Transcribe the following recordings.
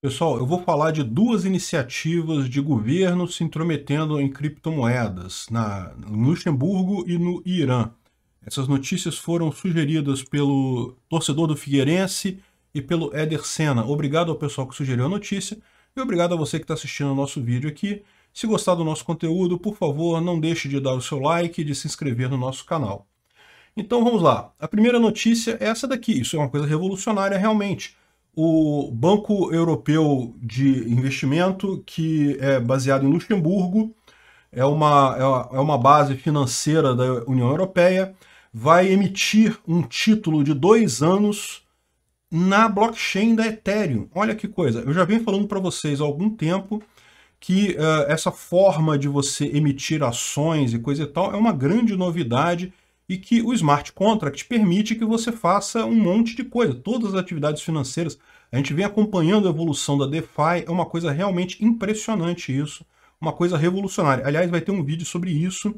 Pessoal, eu vou falar de duas iniciativas de governo se intrometendo em criptomoedas, na Luxemburgo e no Irã. Essas notícias foram sugeridas pelo torcedor do Figueirense e pelo Éder Senna. Obrigado ao pessoal que sugeriu a notícia e obrigado a você que está assistindo o nosso vídeo aqui. Se gostar do nosso conteúdo, por favor, não deixe de dar o seu like e de se inscrever no nosso canal. Então vamos lá. A primeira notícia é essa daqui. Isso é uma coisa revolucionária realmente o Banco Europeu de Investimento, que é baseado em Luxemburgo, é uma, é, é uma base financeira da União Europeia, vai emitir um título de dois anos na blockchain da Ethereum. Olha que coisa, eu já venho falando para vocês há algum tempo que uh, essa forma de você emitir ações e coisa e tal é uma grande novidade e que o smart contract permite que você faça um monte de coisa, todas as atividades financeiras. A gente vem acompanhando a evolução da DeFi, é uma coisa realmente impressionante isso, uma coisa revolucionária. Aliás, vai ter um vídeo sobre isso,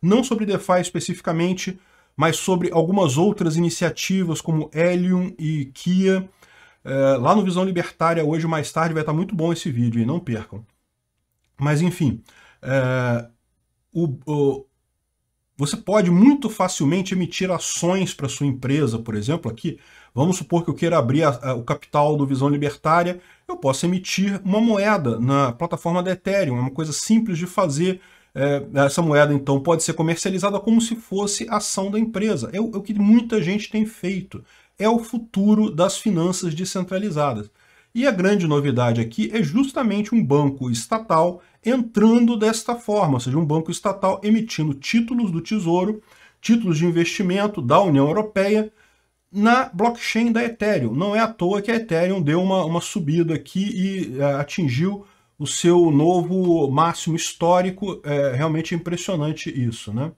não sobre DeFi especificamente, mas sobre algumas outras iniciativas como Helium e Kia. É, lá no Visão Libertária, hoje mais tarde, vai estar muito bom esse vídeo, e não percam. Mas enfim, é, o, o você pode muito facilmente emitir ações para sua empresa, por exemplo, aqui. Vamos supor que eu queira abrir a, a, o capital do Visão Libertária, eu posso emitir uma moeda na plataforma da Ethereum, é uma coisa simples de fazer. É, essa moeda, então, pode ser comercializada como se fosse ação da empresa. É o, é o que muita gente tem feito. É o futuro das finanças descentralizadas. E a grande novidade aqui é justamente um banco estatal entrando desta forma, ou seja, um banco estatal emitindo títulos do Tesouro, títulos de investimento da União Europeia na blockchain da Ethereum. Não é à toa que a Ethereum deu uma, uma subida aqui e é, atingiu o seu novo máximo histórico. É realmente impressionante isso, né?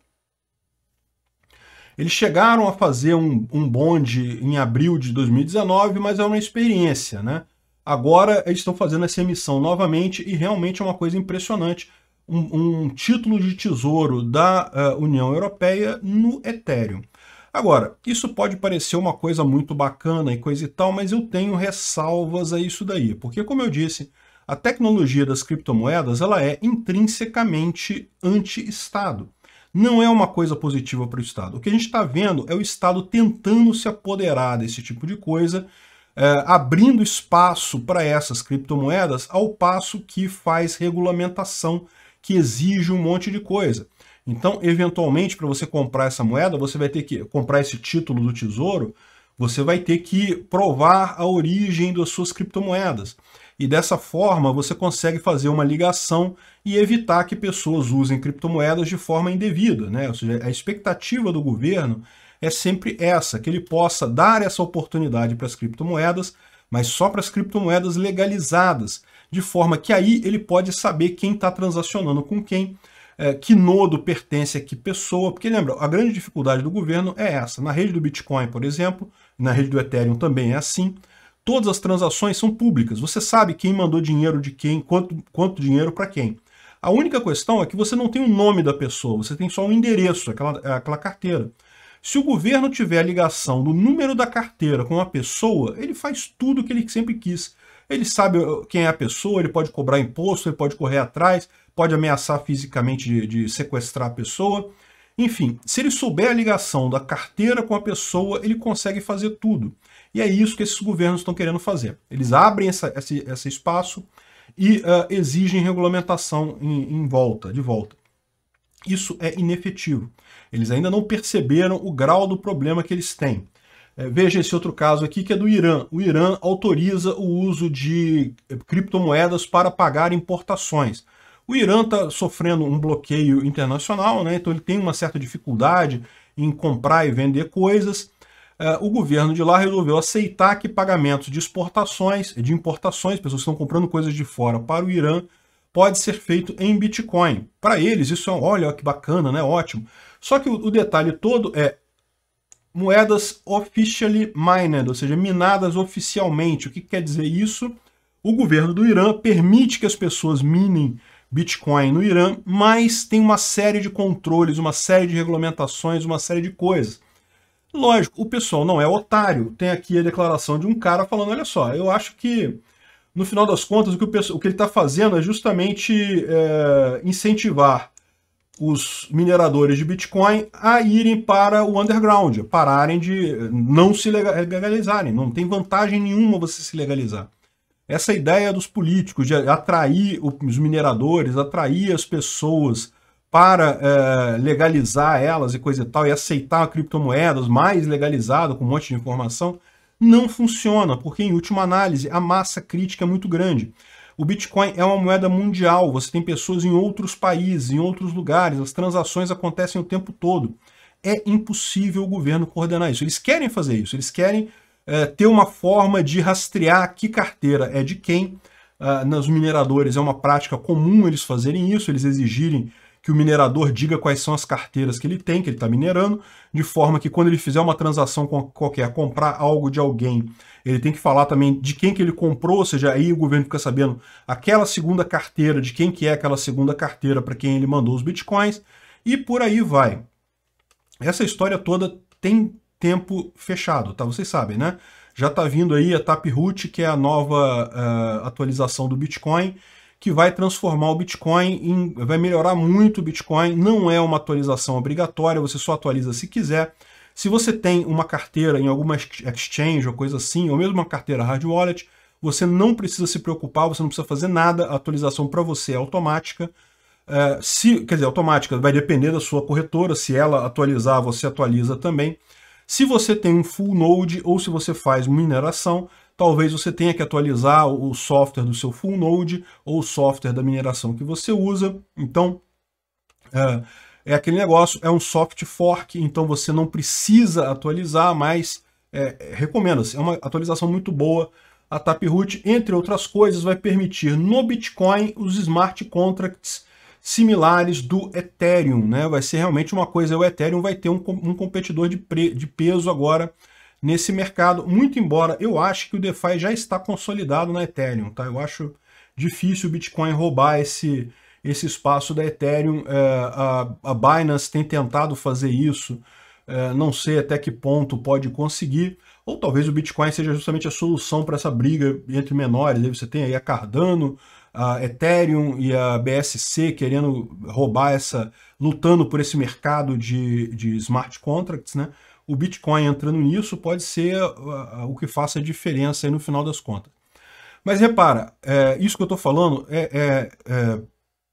Eles chegaram a fazer um, um bonde em abril de 2019, mas é uma experiência, né? Agora eles estão fazendo essa emissão novamente e realmente é uma coisa impressionante. Um, um título de tesouro da uh, União Europeia no Ethereum. Agora, isso pode parecer uma coisa muito bacana e coisa e tal, mas eu tenho ressalvas a isso daí, porque como eu disse, a tecnologia das criptomoedas ela é intrinsecamente anti-Estado. Não é uma coisa positiva para o Estado. O que a gente está vendo é o Estado tentando se apoderar desse tipo de coisa é, abrindo espaço para essas criptomoedas, ao passo que faz regulamentação que exige um monte de coisa. Então, eventualmente, para você comprar essa moeda, você vai ter que comprar esse título do tesouro, você vai ter que provar a origem das suas criptomoedas. E dessa forma você consegue fazer uma ligação e evitar que pessoas usem criptomoedas de forma indevida. Né? Ou seja, a expectativa do governo é sempre essa, que ele possa dar essa oportunidade para as criptomoedas, mas só para as criptomoedas legalizadas, de forma que aí ele pode saber quem está transacionando com quem, é, que nodo pertence a que pessoa, porque lembra, a grande dificuldade do governo é essa. Na rede do Bitcoin, por exemplo, na rede do Ethereum também é assim, todas as transações são públicas, você sabe quem mandou dinheiro de quem, quanto, quanto dinheiro para quem. A única questão é que você não tem o nome da pessoa, você tem só o endereço, aquela, aquela carteira. Se o governo tiver a ligação do número da carteira com a pessoa, ele faz tudo o que ele sempre quis. Ele sabe uh, quem é a pessoa, ele pode cobrar imposto, ele pode correr atrás, pode ameaçar fisicamente de, de sequestrar a pessoa. Enfim, se ele souber a ligação da carteira com a pessoa, ele consegue fazer tudo. E é isso que esses governos estão querendo fazer. Eles abrem essa, esse, esse espaço e uh, exigem regulamentação em, em volta, de volta isso é inefetivo. Eles ainda não perceberam o grau do problema que eles têm. É, veja esse outro caso aqui que é do Irã. O Irã autoriza o uso de é, criptomoedas para pagar importações. O Irã está sofrendo um bloqueio internacional, né? então ele tem uma certa dificuldade em comprar e vender coisas. É, o governo de lá resolveu aceitar que pagamentos de exportações, de importações, pessoas que estão comprando coisas de fora para o Irã, pode ser feito em Bitcoin. Para eles, isso é, olha que bacana, né? Ótimo. Só que o, o detalhe todo é moedas officially mined, ou seja, minadas oficialmente. O que quer dizer isso? O governo do Irã permite que as pessoas minem Bitcoin no Irã, mas tem uma série de controles, uma série de regulamentações, uma série de coisas. Lógico, o pessoal não é otário. Tem aqui a declaração de um cara falando, olha só, eu acho que no final das contas, o que, o, o que ele está fazendo é justamente é, incentivar os mineradores de Bitcoin a irem para o underground, pararem de não se legalizarem. Não tem vantagem nenhuma você se legalizar. Essa é ideia dos políticos de atrair os mineradores, atrair as pessoas para é, legalizar elas e coisa e tal, e aceitar criptomoedas mais legalizado, com um monte de informação, não funciona, porque em última análise a massa crítica é muito grande. O Bitcoin é uma moeda mundial, você tem pessoas em outros países, em outros lugares, as transações acontecem o tempo todo. É impossível o governo coordenar isso. Eles querem fazer isso, eles querem é, ter uma forma de rastrear que carteira é de quem. Uh, ah, nos mineradores é uma prática comum eles fazerem isso, eles exigirem que o minerador diga quais são as carteiras que ele tem, que ele está minerando, de forma que quando ele fizer uma transação com qualquer, comprar algo de alguém, ele tem que falar também de quem que ele comprou, ou seja, aí o governo fica sabendo aquela segunda carteira, de quem que é aquela segunda carteira para quem ele mandou os bitcoins, e por aí vai. Essa história toda tem tempo fechado, tá? Vocês sabem, né? Já está vindo aí a Taproot, que é a nova uh, atualização do Bitcoin, que vai transformar o Bitcoin, em, vai melhorar muito o Bitcoin, não é uma atualização obrigatória, você só atualiza se quiser. Se você tem uma carteira em alguma exchange ou coisa assim, ou mesmo uma carteira hard wallet, você não precisa se preocupar, você não precisa fazer nada, a atualização para você é automática. É, se, quer dizer, automática, vai depender da sua corretora, se ela atualizar, você atualiza também. Se você tem um full node ou se você faz mineração, talvez você tenha que atualizar o software do seu full node ou o software da mineração que você usa. Então, é, é aquele negócio, é um soft fork, então você não precisa atualizar, mas é, recomenda-se. É uma atualização muito boa. A Taproot, entre outras coisas, vai permitir no Bitcoin os smart contracts similares do Ethereum, né? Vai ser realmente uma coisa, o Ethereum vai ter um, um competidor de, pre, de peso agora, nesse mercado, muito embora eu acho que o DeFi já está consolidado na Ethereum, tá? Eu acho difícil o Bitcoin roubar esse, esse espaço da Ethereum. É, a, a, Binance tem tentado fazer isso, é, não sei até que ponto pode conseguir, ou talvez o Bitcoin seja justamente a solução para essa briga entre menores. Aí né? você tem aí a Cardano, a Ethereum e a BSC querendo roubar essa, lutando por esse mercado de, de smart contracts, né? o Bitcoin entrando nisso pode ser uh, uh, o que faça a diferença no final das contas. Mas repara, é, isso que eu estou falando é, é, é,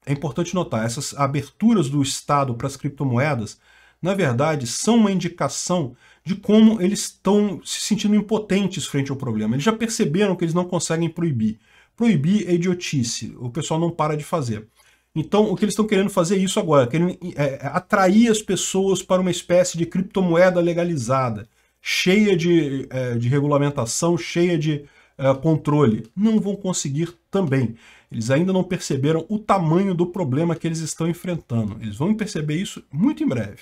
é, importante notar. Essas aberturas do Estado para as criptomoedas, na verdade, são uma indicação de como eles estão se sentindo impotentes frente ao problema. Eles já perceberam que eles não conseguem proibir. Proibir é idiotice, o pessoal não para de fazer. Então, o que eles estão querendo fazer é isso agora, querendo é, é, atrair as pessoas para uma espécie de criptomoeda legalizada, cheia de, é, de regulamentação, cheia de é, controle. Não vão conseguir também. Eles ainda não perceberam o tamanho do problema que eles estão enfrentando. Eles vão perceber isso muito em breve.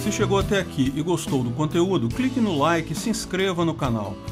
Se chegou até aqui e gostou do conteúdo, clique no like e se inscreva no canal.